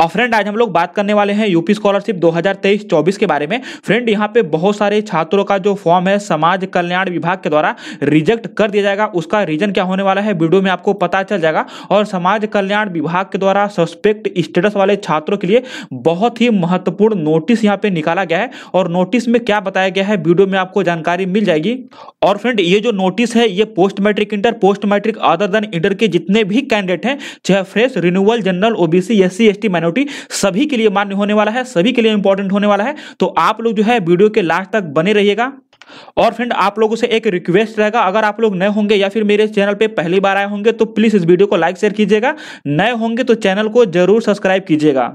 और फ्रेंड आज हम लोग बात करने वाले हैं यूपी स्कॉलरशिप 2023-24 के बारे में फ्रेंड यहाँ पे बहुत सारे छात्रों का जो फॉर्म है समाज कल्याण विभाग के द्वारा रिजेक्ट कर दिया जाएगा उसका रीजन क्या होने वाला है वीडियो में आपको पता चल जाएगा और समाज कल्याण विभाग के द्वारा सस्पेक्ट स्टेटस वाले छात्रों के लिए बहुत ही महत्वपूर्ण नोटिस यहाँ पे निकाला गया है और नोटिस में क्या बताया गया है वीडियो में आपको जानकारी मिल जाएगी और फ्रेंड ये जो नोटिस है ये post matric inter post matric other than inter के जितने भी कैंडिडेट हैं चाहे fresh renewal general OBC S C penalty सभी के लिए मान्य होने वाला है सभी के लिए इंपॉर्टेंट होने वाला है तो आप लोग जो है वीडियो के लास्ट तक बने रहिएगा और फ्रेंड आप लोगों से एक रिक्वेस्ट रहेगा अगर आप लोग नए होंगे या फिर मेरे चैनल पे पहली बार आए होंगे तो प्लीज इस वीडियो को लाइक शेयर कीजिएगा नए होंगे तो चैनल को जरूर सब्सक्राइब कीजिएगा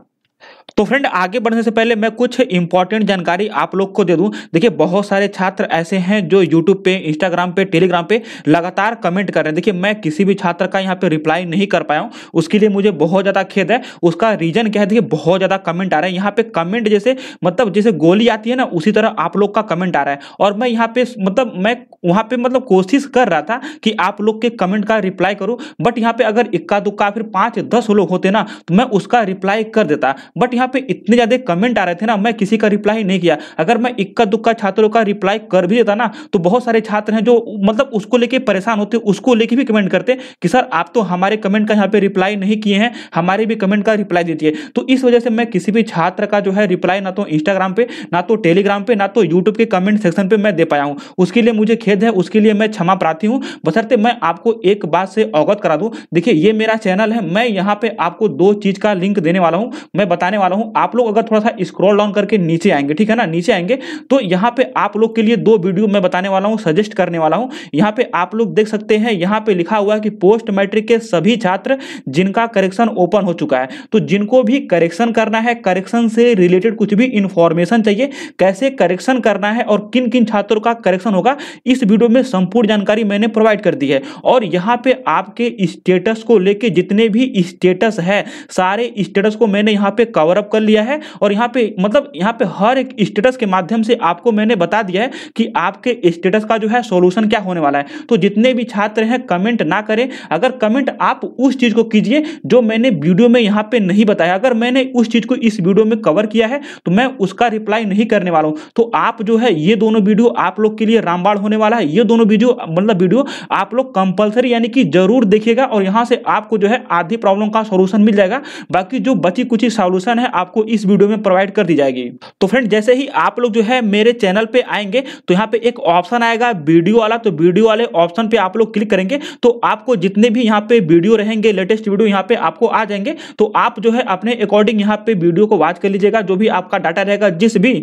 तो फ्रेंड आगे बढ़ने से पहले मैं कुछ इंपॉर्टेंट जानकारी आप लोग को दे दूं देखिए बहुत सारे छात्र ऐसे हैं जो यूट्यूब पे इंस्टाग्राम पे टेलीग्राम पे लगातार कमेंट कर रहे हैं देखिए मैं किसी भी छात्र का यहाँ पे रिप्लाई नहीं कर पाया हूँ उसके लिए मुझे बहुत ज़्यादा खेद है उसका रीजन क्या है देखिए बहुत ज़्यादा कमेंट आ रहा है यहाँ पे कमेंट जैसे मतलब जैसे गोली आती है ना उसी तरह आप लोग का कमेंट आ रहा है और मैं यहाँ पे मतलब मैं वहाँ पे मतलब कोशिश कर रहा था कि आप लोग के कमेंट का रिप्लाई करूँ बट यहाँ पे अगर इक्का दुक्का फिर पाँच दस लोग होते ना तो मैं उसका रिप्लाई कर देता बट यहाँ यहाँ पे इतने ज्यादा कमेंट आ रहे थे ना मैं किसी का रिप्लाई नहीं किया अगर मैं इक्का दुक्का छात्रों का रिप्लाई कर भी देता ना तो बहुत सारे छात्र हैं जो मतलब उसको लेके परेशान होते उसको लेके भी कमेंट करते कि सर आप तो हमारे कमेंट का यहाँ पे रिप्लाई नहीं किए हैं हमारे भी कमेंट का रिप्लाई दीजिए तो इस वजह से मैं किसी भी छात्र का जो है रिप्लाई ना तो इंस्टाग्राम पे ना तो टेलीग्राम पे ना तो यूट्यूब के कमेंट सेक्शन पे मैं दे पाया हूँ उसके लिए मुझे खेद है उसके लिए मैं क्षमा प्रार्थी हूँ बसरते मैं आपको एक बात से अवगत करा दूँ देखिए ये मेरा चैनल है मैं यहाँ पे आपको दो चीज का लिंक देने वाला हूँ मैं बताने वाला रहा हूं आप लोग अगर थोड़ा सा स्क्रॉल डाउन करके नीचे आएंगे ठीक है ना नीचे आएंगे तो यहां पे आप लोग के लिए दो वीडियो मैं बताने वाला हूं सजेस्ट करने वाला हूं यहां पे आप लोग देख सकते हैं यहां पे लिखा हुआ है कि पोस्ट मैट्रिक के सभी छात्र जिनका करेक्शन ओपन हो चुका है तो जिनको भी करेक्शन करना है करेक्शन से रिलेटेड कुछ भी इंफॉर्मेशन चाहिए कैसे करेक्शन करना है और किन किन छात्रों का करेक्शन होगा इस वीडियो में संपूर्ण जानकारी मैंने प्रोवाइड कर दी है और यहां पर आपके स्टेटस को लेकर जितने भी स्टेटस है सारे स्टेटस को मैंने यहां पर कवर सेटअप कर लिया है और यहाँ पे मतलब यहाँ पे हर एक स्टेटस के माध्यम से आपको मैंने बता दिया है कि आपके स्टेटस का जो है सोल्यूशन क्या होने वाला है तो जितने भी छात्र हैं कमेंट ना करें अगर कमेंट आप उस चीज को कीजिए जो मैंने वीडियो में यहाँ पे नहीं बताया अगर मैंने उस चीज को इस वीडियो में कवर किया है तो मैं उसका रिप्लाई नहीं करने वाला हूँ तो आप जो है ये दोनों वीडियो आप लोग के लिए रामबाड़ होने वाला है ये दोनों वीडियो मतलब वीडियो आप लोग कंपलसरी यानी कि जरूर देखिएगा और यहां से आपको जो है आधी प्रॉब्लम का सोल्यूशन मिल जाएगा बाकी जो बची कुछ सोल्यूशन है आपको इस वीडियो में प्रोवाइड कर दी जाएगी तो फ्रेंड जैसे ही आप लोग जो है मेरे चैनल पे आएंगे तो यहाँ पे एक ऑप्शन आएगा वीडियो वाला तो वीडियो वाले ऑप्शन पे आप लोग क्लिक करेंगे तो आपको जितने भी यहाँ पे वीडियो रहेंगे लेटेस्ट वीडियो यहाँ पे आपको आ जाएंगे तो आप जो है अपने अकॉर्डिंग यहाँ पे वीडियो को वॉच कर लीजिएगा जो भी आपका डाटा रहेगा जिस भी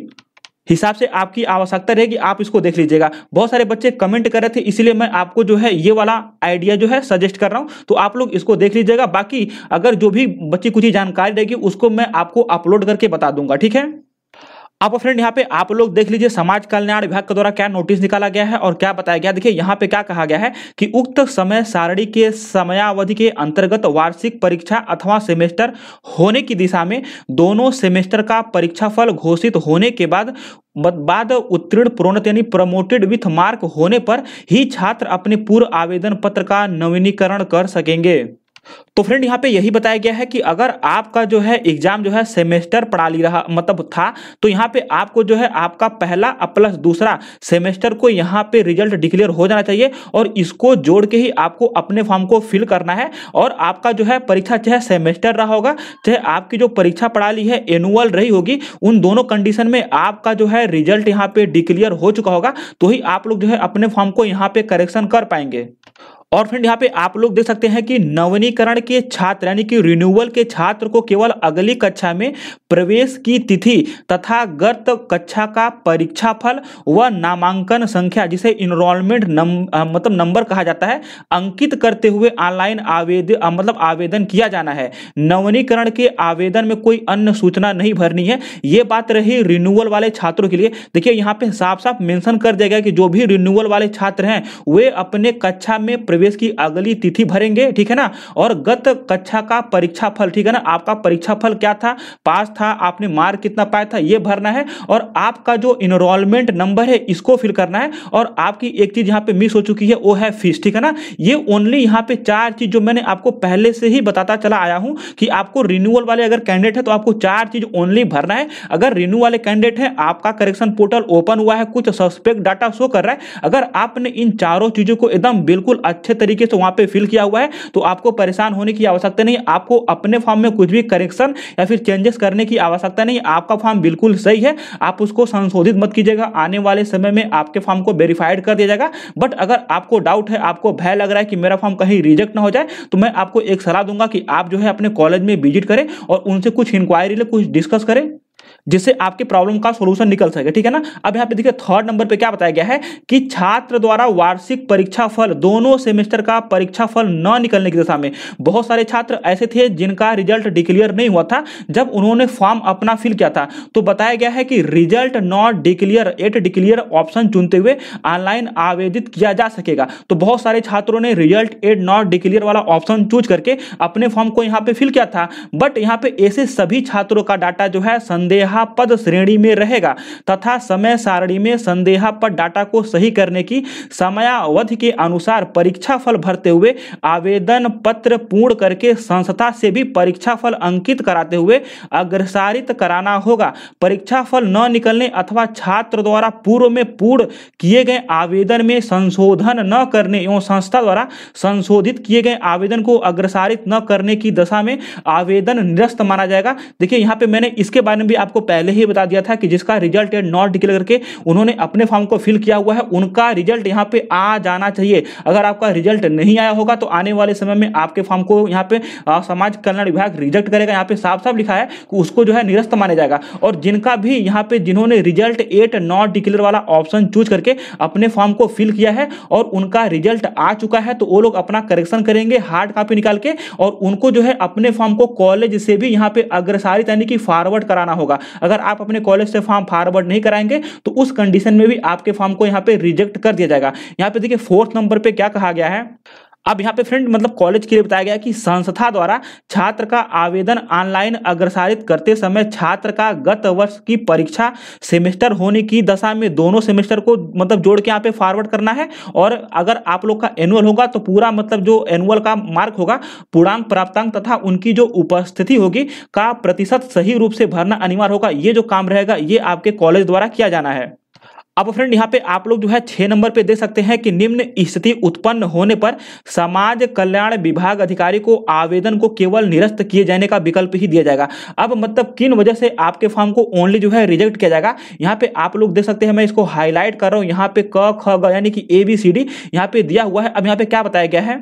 हिसाब से आपकी आवश्यकता रहेगी आप इसको देख लीजिएगा बहुत सारे बच्चे कमेंट कर रहे थे इसलिए मैं आपको जो है ये वाला आइडिया जो है सजेस्ट कर रहा हूँ तो आप लोग इसको देख लीजिएगा बाकी अगर जो भी बच्चे कुछ जानकारी रहेगी उसको मैं आपको अपलोड करके बता दूंगा ठीक है आप फ्रेंड यहाँ पे आप लोग देख लीजिए समाज कल्याण विभाग के द्वारा क्या नोटिस निकाला गया है और क्या बताया गया देखिए यहाँ पे क्या कहा गया है कि उक्त समय सारणी के समयावधि के अंतर्गत वार्षिक परीक्षा अथवा सेमेस्टर होने की दिशा में दोनों सेमेस्टर का परीक्षाफल घोषित होने के बाद बाद उत्तीर्ण प्रोन्नत यानी प्रमोटेड विथ मार्क होने पर ही छात्र अपने पूर्व आवेदन पत्र का नवीनीकरण कर सकेंगे तो फ्रेंड यहाँ पे यही बताया गया है कि अगर आपका जो है एग्जाम जो है सेमेस्टर प्रणाली रहा मतलब था तो यहाँ पे आपको जो है आपका पहला प्लस दूसरा सेमेस्टर को यहाँ पे रिजल्ट डिक्लेयर हो जाना चाहिए और इसको जोड़ के ही आपको अपने फॉर्म को फिल करना है और आपका जो है परीक्षा चाहे सेमेस्टर रहा होगा चाहे आपकी जो परीक्षा प्रणाली है एनुअल रही होगी उन दोनों कंडीशन में आपका जो है रिजल्ट यहाँ पे डिक्लेयर हो चुका होगा तो ही आप लोग जो है अपने फॉर्म को यहाँ पे करेक्शन कर पाएंगे और फ्रेंड यहाँ पे आप लोग देख सकते हैं कि नवनीकरण के छात्र यानी कि रिन्यूअल के छात्र को केवल अगली कक्षा में प्रवेश की तिथि तथा गत कक्षा का परीक्षा फल व नामांकन संख्या जिसे इनरोलमेंट मतलब नंबर कहा जाता है अंकित करते हुए ऑनलाइन आवेदन मतलब आवेदन किया जाना है नवनीकरण के आवेदन में कोई अन्य सूचना नहीं भरनी है ये बात रही रिन्यूअल वाले छात्रों के लिए देखिए यहाँ पे साफ साफ मेंशन कर दिया गया कि जो भी रिन्यूअल वाले छात्र हैं वे अपने कक्षा में प्रवेश की अगली तिथि भरेंगे ठीक है ना और गत कक्षा का परीक्षा फल ठीक है ना आपका परीक्षा फल क्या था पास था आपने मार्क कितना पाया था ये भरना है और आपका जो इनरोलमेंट नंबर है इसको फिल करना है और आपकी एक चीज यहाँ पे मिस हो चुकी है वो है फीस ठीक है ना ये ओनली यहाँ पे चार चीज जो मैंने आपको पहले से ही बताता चला आया हूं कि आपको रिन्यूअल वाले अगर कैंडिडेट है तो आपको चार चीज ओनली भरना है अगर रिन्यू वाले कैंडिडेट है आपका करेक्शन पोर्टल ओपन हुआ है कुछ सस्पेक्ट डाटा शो कर रहा है अगर आपने इन चारों चीजों को एकदम बिल्कुल अच्छे अच्छे तरीके से वहां पे फिल किया हुआ है तो आपको परेशान होने की आवश्यकता नहीं आपको अपने फॉर्म में कुछ भी करेक्शन या फिर चेंजेस करने की आवश्यकता नहीं आपका फॉर्म बिल्कुल सही है आप उसको संशोधित मत कीजिएगा आने वाले समय में आपके फॉर्म को वेरीफाइड कर दिया जाएगा बट अगर आपको डाउट है आपको भय लग रहा है कि मेरा फॉर्म कहीं रिजेक्ट ना हो जाए तो मैं आपको एक सलाह दूंगा कि आप जो है अपने कॉलेज में विजिट करें और उनसे कुछ इंक्वायरी ले कुछ डिस्कस करें जिससे आपके प्रॉब्लम का सोल्यूशन निकल सके ठीक है ना अब यहाँ पे देखिए थर्ड नंबर पे क्या बताया गया है कि छात्र द्वारा वार्षिक परीक्षा फल दोनों सेमेस्टर का परीक्षा फल न निकलने की दिशा में बहुत सारे छात्र ऐसे थे जिनका रिजल्ट डिक्लियर नहीं हुआ था जब उन्होंने फॉर्म अपना फिल किया था तो बताया गया है कि result not declare at declare option चुनते हुए ऑनलाइन आवेदित किया जा सकेगा तो बहुत सारे छात्रों ने रिजल्ट एट नॉट डिक्लियर वाला ऑप्शन चूज करके अपने फॉर्म को यहाँ पे फिल किया था बट यहाँ पे ऐसे सभी छात्रों का डाटा जो है संदेह संदेहापद श्रेणी में रहेगा तथा समय सारणी में संदेहापद डाटा को सही करने की समयावधि के अनुसार परीक्षा फल भरते हुए आवेदन पत्र पूर्ण करके संस्था से भी परीक्षा फल अंकित कराते हुए अग्रसारित कराना होगा परीक्षा फल न निकलने अथवा छात्र द्वारा पूर्व में पूर्ण किए गए आवेदन में संशोधन न करने एवं संस्था द्वारा संशोधित किए गए आवेदन को अग्रसारित न करने की दशा में आवेदन निरस्त माना जाएगा देखिए यहाँ पे मैंने इसके बारे में भी आपको आपको पहले ही बता दिया था कि जिसका रिजल्ट नॉट डिक्लेयर करके उन्होंने अपने फॉर्म को फिल किया हुआ है उनका रिजल्ट यहाँ पे आ जाना चाहिए अगर आपका रिजल्ट नहीं आया होगा तो आने वाले समय में आपके फॉर्म को यहाँ पे समाज कल्याण विभाग रिजेक्ट करेगा यहाँ पे साफ साफ लिखा है कि उसको जो है निरस्त माना जाएगा और जिनका भी यहाँ पे जिन्होंने रिजल्ट एट नॉट डिक्लेयर वाला ऑप्शन चूज करके अपने फॉर्म को फिल किया है और उनका रिजल्ट आ चुका है तो वो लोग अपना करेक्शन करेंगे हार्ड कॉपी निकाल के और उनको जो है अपने फॉर्म को कॉलेज से भी यहाँ पे अग्रसारित यानी कि फॉरवर्ड कराना होगा अगर आप अपने कॉलेज से फॉर्म फॉरवर्ड नहीं कराएंगे तो उस कंडीशन में भी आपके फॉर्म को यहाँ पे रिजेक्ट कर दिया जाएगा यहाँ पे देखिए फोर्थ नंबर पे क्या कहा गया है अब यहाँ पे फ्रेंड मतलब कॉलेज के लिए बताया गया कि संस्था द्वारा छात्र का आवेदन ऑनलाइन अग्रसारित करते समय छात्र का गत वर्ष की परीक्षा सेमेस्टर होने की दशा में दोनों सेमेस्टर को मतलब जोड़ के यहाँ पे फॉरवर्ड करना है और अगर आप लोग का एनुअल होगा तो पूरा मतलब जो एनुअल का मार्क होगा पूर्णांक प्राप्तांक तथा उनकी जो उपस्थिति होगी का प्रतिशत सही रूप से भरना अनिवार्य होगा ये जो काम रहेगा ये आपके कॉलेज द्वारा किया जाना है अब फ्रेंड यहाँ पे आप लोग जो है छह नंबर पे देख सकते हैं कि निम्न स्थिति उत्पन्न होने पर समाज कल्याण विभाग अधिकारी को आवेदन को केवल निरस्त किए जाने का विकल्प ही दिया जाएगा अब मतलब किन वजह से आपके फॉर्म को ओनली जो है रिजेक्ट किया जाएगा यहाँ पे आप लोग देख सकते हैं मैं इसको हाईलाइट कर रहा हूँ यहाँ पे क ख यानी कि ए बी सी डी यहाँ पे दिया हुआ है अब यहाँ पे क्या बताया गया है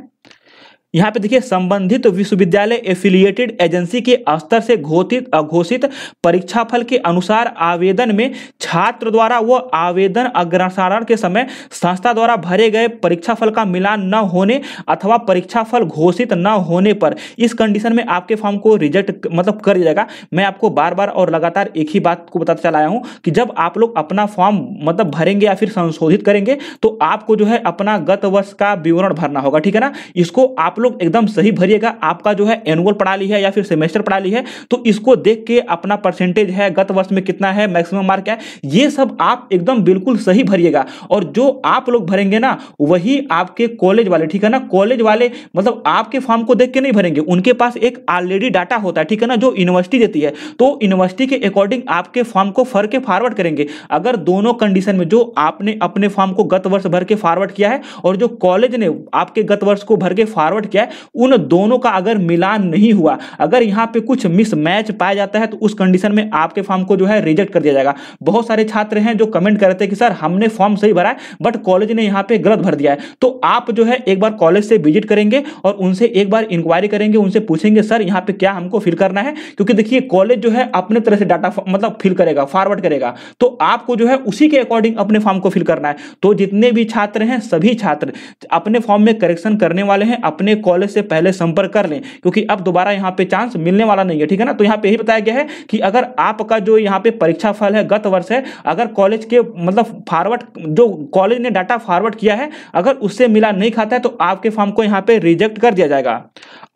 यहाँ पे देखिए संबंधित विश्वविद्यालय एफिलिएटेड एजेंसी के स्तर से घोषित अघोषित परीक्षाफल के अनुसार आवेदन में छात्र द्वारा वो आवेदन अग्रसारण के समय संस्था द्वारा भरे गए परीक्षाफल का मिलान न होने अथवा परीक्षाफल घोषित न होने पर इस कंडीशन में आपके फॉर्म को रिजेक्ट मतलब कर दिया जाएगा मैं आपको बार बार और लगातार एक ही बात को बताते चला आया हूँ कि जब आप लोग अपना फॉर्म मतलब भरेंगे या फिर संशोधित करेंगे तो आपको जो है अपना गत वर्ष का विवरण भरना होगा ठीक है ना इसको आप लोग एकदम सही भरिएगा आपका जो है एनुअल प्रणाली है या फिर सेमेस्टर प्रणाली है तो इसको देख के अपना परसेंटेज है गत वर्ष में कितना है मैक्सिमम मार्क है ये सब आप एकदम बिल्कुल सही भरिएगा और जो आप लोग भरेंगे ना वही आपके कॉलेज वाले ठीक है ना कॉलेज वाले मतलब आपके फॉर्म को देख के नहीं भरेंगे उनके पास एक ऑलरेडी डाटा होता है ठीक है ना जो यूनिवर्सिटी देती है तो यूनिवर्सिटी के अकॉर्डिंग आपके फॉर्म को फर के फॉरवर्ड करेंगे अगर दोनों कंडीशन में जो आपने अपने फॉर्म को गत वर्ष भर के फॉरवर्ड किया है और जो कॉलेज ने आपके गत वर्ष को भर के फॉरवर्ड सपोर्ट क्या है उन दोनों का अगर मिलान नहीं हुआ अगर यहां पे कुछ मिसमैच पाया जाता है तो उस कंडीशन में आपके फॉर्म को जो है रिजेक्ट कर दिया जाएगा बहुत सारे छात्र हैं जो कमेंट करते हैं कि सर हमने फॉर्म सही भरा है बट कॉलेज ने यहां पे गलत भर दिया है तो आप जो है एक बार कॉलेज से विजिट करेंगे और उनसे एक बार इंक्वायरी करेंगे उनसे पूछेंगे सर यहाँ पे क्या हमको फिल करना है क्योंकि देखिए कॉलेज जो है अपने तरह से डाटा मतलब फिल करेगा फॉरवर्ड करेगा तो आपको जो है उसी के अकॉर्डिंग अपने फॉर्म को फिल करना है तो जितने भी छात्र हैं सभी छात्र अपने फॉर्म में करेक्शन करने वाले हैं अपने कॉलेज से पहले संपर्क कर लें क्योंकि अब दोबारा यहाँ पे चांस मिलने वाला नहीं है ठीक है ना तो यहाँ पे यही बताया गया है कि अगर आपका जो यहाँ पे परीक्षा फल है गत वर्ष है अगर कॉलेज के मतलब फॉरवर्ड जो कॉलेज ने डाटा फॉरवर्ड किया है अगर उससे मिला नहीं खाता है तो आपके फॉर्म को यहाँ पे रिजेक्ट कर दिया जाएगा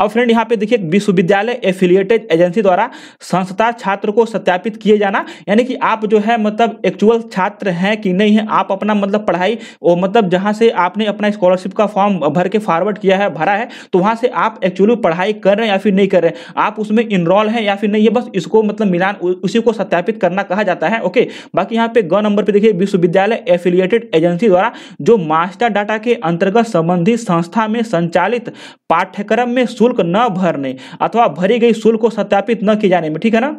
अब फ्रेंड यहाँ पे देखिए विश्वविद्यालय एफिलियटेड एजेंसी द्वारा संस्था छात्र को सत्यापित किए जाना यानी कि आप जो है मतलब एक्चुअल छात्र हैं कि नहीं है आप अपना मतलब पढ़ाई वो मतलब जहाँ से आपने अपना स्कॉलरशिप का फॉर्म भर के फॉरवर्ड किया है भरा है तो वहां से आप एक्चुअली पढ़ाई कर रहे हैं या फिर नहीं कर रहे हैं आप उसमें इनरोल हैं या फिर नहीं है बस इसको मतलब मिलान उसी को सत्यापित करना कहा जाता है ओके बाकी यहाँ पे ग नंबर पर देखिए विश्वविद्यालय एफिलियेटेड एजेंसी द्वारा जो मास्टर डाटा के अंतर्गत संबंधित संस्था में संचालित पाठ्यक्रम में शुल्क न भरने अथवा भरी गई शुल्क को सत्यापित न किए जाने में ठीक है ना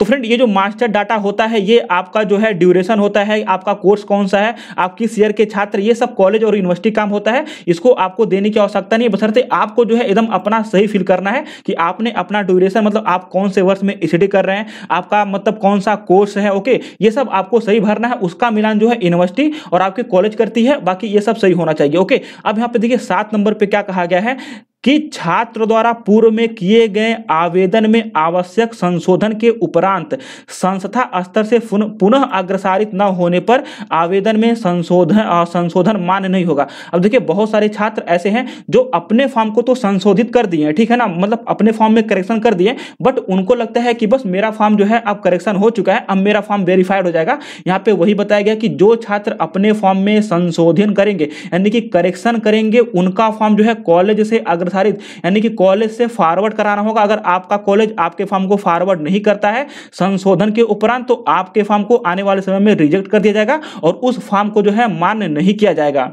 तो फ्रेंड ये जो मास्टर डाटा होता है ये आपका जो है ड्यूरेशन होता है आपका कोर्स कौन सा है आप किस ईयर के छात्र ये सब कॉलेज और यूनिवर्सिटी काम होता है इसको आपको देने की आवश्यकता नहीं बसरते आपको जो है एकदम अपना सही फील करना है कि आपने अपना ड्यूरेशन मतलब आप कौन से वर्ष में स्टडी कर रहे हैं आपका मतलब कौन सा कोर्स है ओके ये सब आपको सही भरना है उसका मिलान जो है यूनिवर्सिटी और आपके कॉलेज करती है बाकी ये सब सही होना चाहिए ओके अब यहाँ पे देखिए सात नंबर पे क्या कहा गया है कि छात्र द्वारा पूर्व में किए गए आवेदन में आवश्यक संशोधन के उपरांत संस्था स्तर से पुनः अग्रसारित न होने पर आवेदन में संशोधन संशोधन मान्य नहीं होगा अब देखिए बहुत सारे छात्र ऐसे हैं जो अपने फॉर्म को तो संशोधित कर दिए ठीक है ना मतलब अपने फॉर्म में करेक्शन कर दिए बट उनको लगता है कि बस मेरा फॉर्म जो है अब करेक्शन हो चुका है अब मेरा फॉर्म वेरीफाइड हो जाएगा यहाँ पे वही बताया गया कि जो छात्र अपने फॉर्म में संशोधन करेंगे यानी कि करेक्शन करेंगे उनका फॉर्म जो है कॉलेज से अग्रसर आधारित यानी कि कॉलेज से फॉरवर्ड कराना होगा अगर आपका कॉलेज आपके फॉर्म को फॉरवर्ड नहीं करता है संशोधन के उपरांत तो आपके फॉर्म को आने वाले समय में रिजेक्ट कर दिया जाएगा और उस फॉर्म को जो है मान्य नहीं किया जाएगा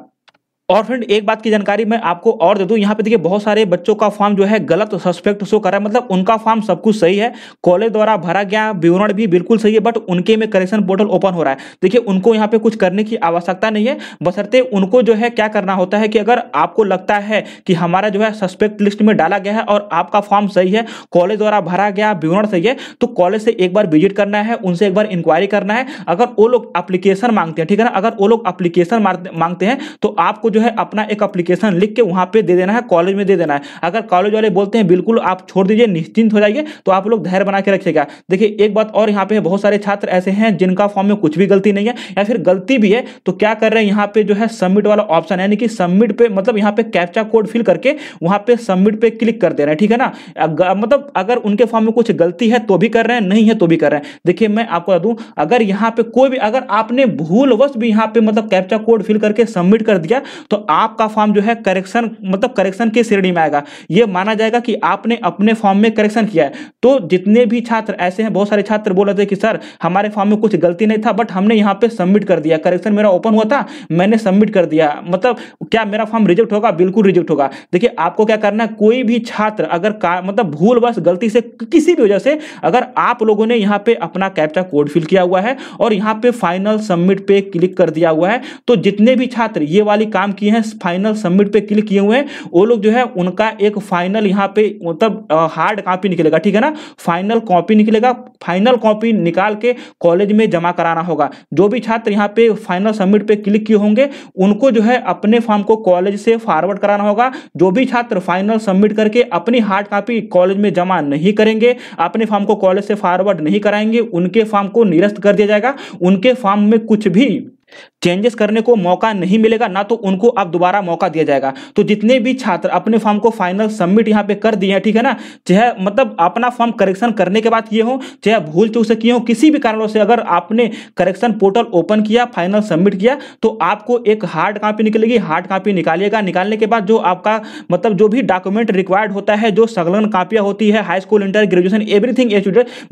और फ्रेंड एक बात की जानकारी मैं आपको और दे दूं यहाँ पे देखिए बहुत सारे बच्चों का फॉर्म जो है गलत सस्पेक्ट शो करा है मतलब उनका फॉर्म सब कुछ सही है कॉलेज द्वारा भरा गया विवरण भी बिल्कुल सही है बट उनके में करेक्शन पोर्टल ओपन हो रहा है देखिए उनको यहाँ पे कुछ करने की आवश्यकता नहीं है बसरते उनको जो है क्या करना होता है कि अगर आपको लगता है कि हमारा जो है सस्पेक्ट लिस्ट में डाला गया है और आपका फॉर्म सही है कॉलेज द्वारा भरा गया विवरण सही है तो कॉलेज से एक बार विजिट करना है उनसे एक बार इंक्वायरी करना है अगर वो लोग अप्लीकेशन मांगते हैं ठीक है ना अगर वो लोग अप्लीकेशन मांगते हैं तो आपको जो है अपना एक अप्लीकेशन लिख के वहाँ पे दे देना है कॉलेज में दे देना है अगर कॉलेज वाले बोलते हैं बिल्कुल आप छोड़ दीजिए निश्चिंत हो जाइए तो आप लोग धैर्य बना के रखिएगा देखिए एक बात और यहाँ पे बहुत सारे छात्र ऐसे हैं जिनका फॉर्म में कुछ भी गलती नहीं है या फिर गलती भी है तो क्या कर रहे हैं यहाँ पे जो है सबमिट वाला ऑप्शन यानी कि सबमिट पे मतलब यहाँ पे कैप्चा कोड फिल करके वहाँ पे सबमिट पे क्लिक कर दे रहे हैं ठीक है ना मतलब अगर उनके फॉर्म में कुछ गलती है तो भी कर रहे हैं नहीं है तो भी कर रहे हैं देखिए मैं आपको बता दूं अगर यहाँ पे कोई भी अगर आपने भूलवश भी यहाँ पे मतलब कैप्चा कोड फिल करके सबमिट कर दिया तो आपका फॉर्म जो है करेक्शन मतलब करेक्शन के श्रेणी में आएगा ये माना जाएगा कि आपने अपने फॉर्म में करेक्शन किया है तो जितने भी छात्र ऐसे हैं बहुत सारे छात्र बोल रहे थे कि सर हमारे फॉर्म में कुछ गलती नहीं था बट हमने यहाँ पे सबमिट कर दिया करेक्शन मेरा ओपन हुआ था मैंने सबमिट कर दिया मतलब क्या मेरा फॉर्म रिजेक्ट होगा बिल्कुल रिजेक्ट होगा देखिए आपको क्या करना है कोई भी छात्र अगर का, मतलब भूल बस गलती से किसी भी वजह से अगर आप लोगों ने यहाँ पे अपना कैप्चा कोड फिल किया हुआ है और यहाँ पे फाइनल सबमिट पे क्लिक कर दिया हुआ है तो जितने भी छात्र ये वाली काम किए हैं फाइनल सबमिट पे क्लिक किए हुए हैं वो लोग जो है उनका एक फाइनल यहाँ पे मतलब हार्ड कॉपी निकलेगा ठीक है ना फाइनल कॉपी निकलेगा फाइनल कॉपी निकाल के कॉलेज में जमा कराना होगा जो भी छात्र यहाँ पे फाइनल सबमिट पे क्लिक किए होंगे उनको जो है अपने फॉर्म को कॉलेज से फॉरवर्ड कराना होगा जो भी छात्र फाइनल सबमिट करके अपनी हार्ड कॉपी कॉलेज में जमा नहीं करेंगे अपने फॉर्म को कॉलेज से फॉरवर्ड नहीं कराएंगे उनके फॉर्म को निरस्त कर दिया जाएगा उनके फॉर्म में कुछ भी चेंजेस करने को मौका नहीं मिलेगा ना तो उनको अब दोबारा मौका दिया जाएगा तो जितने भी छात्र अपने फॉर्म को फाइनल सबमिट यहाँ पे कर दिए हैं ठीक है ना चाहे मतलब अपना फॉर्म करेक्शन करने के बाद किए हो चाहे भूल चूक से किए हो किसी भी कारणों से अगर आपने करेक्शन पोर्टल ओपन किया फाइनल सबमिट किया तो आपको एक हार्ड कापी निकलेगी हार्ड कापी निकालिएगा निकालने के बाद जो आपका मतलब जो भी डॉक्यूमेंट रिक्वायर्ड होता है जो संलग्न कापियां होती है high school inter graduation everything ए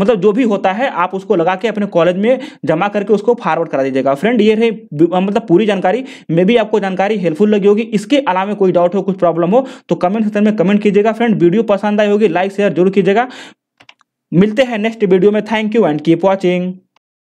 मतलब जो भी होता है आप उसको लगा के अपने कॉलेज में जमा करके उसको फॉरवर्ड करा दीजिएगा फ्रेंड ये है मतलब पूरी जानकारी में भी आपको जानकारी हेल्पफुल लगी होगी इसके अलावा कोई डाउट हो कुछ प्रॉब्लम हो तो कमेंट सेक्शन में कमेंट कीजिएगा फ्रेंड वीडियो पसंद आई होगी लाइक शेयर जरूर कीजिएगा मिलते हैं नेक्स्ट वीडियो में thank you and keep watching